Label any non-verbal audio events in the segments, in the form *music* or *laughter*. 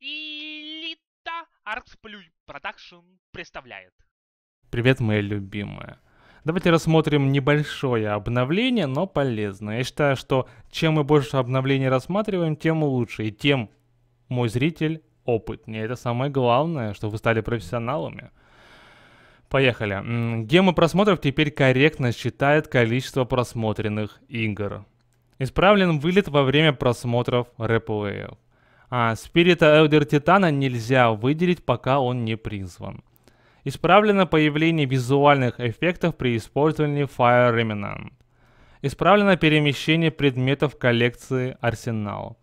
Элита Арксплюй Продакшн представляет. Привет, моя любимая. Давайте рассмотрим небольшое обновление, но полезное. Я считаю, что чем мы больше обновлений рассматриваем, тем лучше. И тем мой зритель опытнее. Это самое главное, что вы стали профессионалами. Поехали. Гема просмотров теперь корректно считает количество просмотренных игр. Исправлен вылет во время просмотров реплеев. А, спирита Элдер Титана нельзя выделить, пока он не призван. Исправлено появление визуальных эффектов при использовании Fire Remnant. Исправлено перемещение предметов коллекции Арсенал.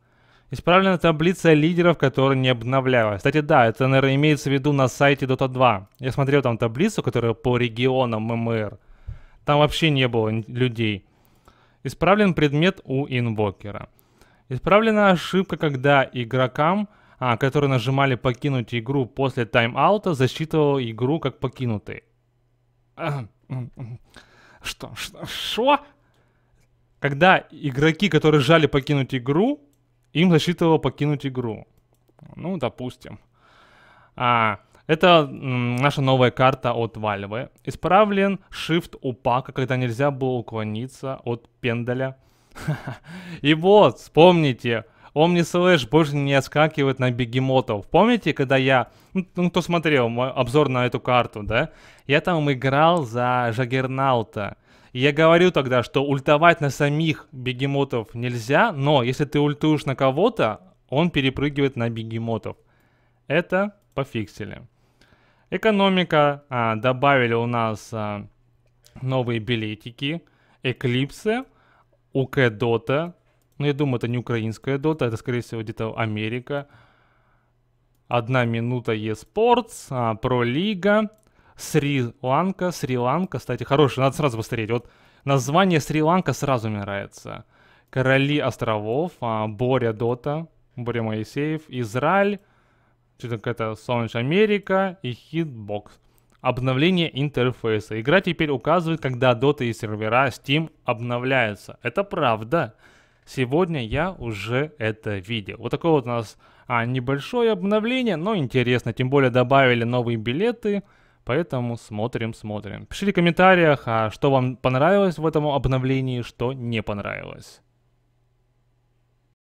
Исправлена таблица лидеров, которая не обновлялась. Кстати, да, это, наверное, имеется в виду на сайте Dota 2. Я смотрел там таблицу, которая по регионам ММР. Там вообще не было людей. Исправлен предмет у инвокера. Исправлена ошибка, когда игрокам, а, которые нажимали покинуть игру после тайм-аута, засчитывал игру как покинутые. *clears throat* Что? Что? Шо? Когда игроки, которые жали покинуть игру, им засчитывало покинуть игру. Ну, допустим. А, это наша новая карта от Вальвы. Исправлен shift упака, когда нельзя было уклониться от пендаля. *laughs* И вот, вспомните, Омнислэш больше не отскакивает на бегемотов. Помните, когда я, ну, ну кто смотрел мой обзор на эту карту, да? Я там играл за Жагернаута. я говорю тогда, что ультовать на самих бегемотов нельзя, но если ты ультуешь на кого-то, он перепрыгивает на бегемотов. Это пофиксили. Экономика. А, добавили у нас а, новые билетики, эклипсы. УК Дота. Ну, я думаю, это не украинская Дота, это, скорее всего, где-то Америка. Одна минута eSports, а, Про Лига, Сри-Ланка, Сри-Ланка, кстати, хороший, надо сразу посмотреть. Вот название Сри-Ланка сразу мне нравится. Короли островов, а, Боря Дота, Боря Моисеев, Израиль, что-то какая-то Солнечная Америка и Хитбокс обновление интерфейса. Игра теперь указывает, когда доты и сервера Steam обновляются. Это правда. Сегодня я уже это видел. Вот такое вот у нас а, небольшое обновление, но интересно. Тем более добавили новые билеты, поэтому смотрим, смотрим. Пишите в комментариях, а что вам понравилось в этом обновлении, что не понравилось.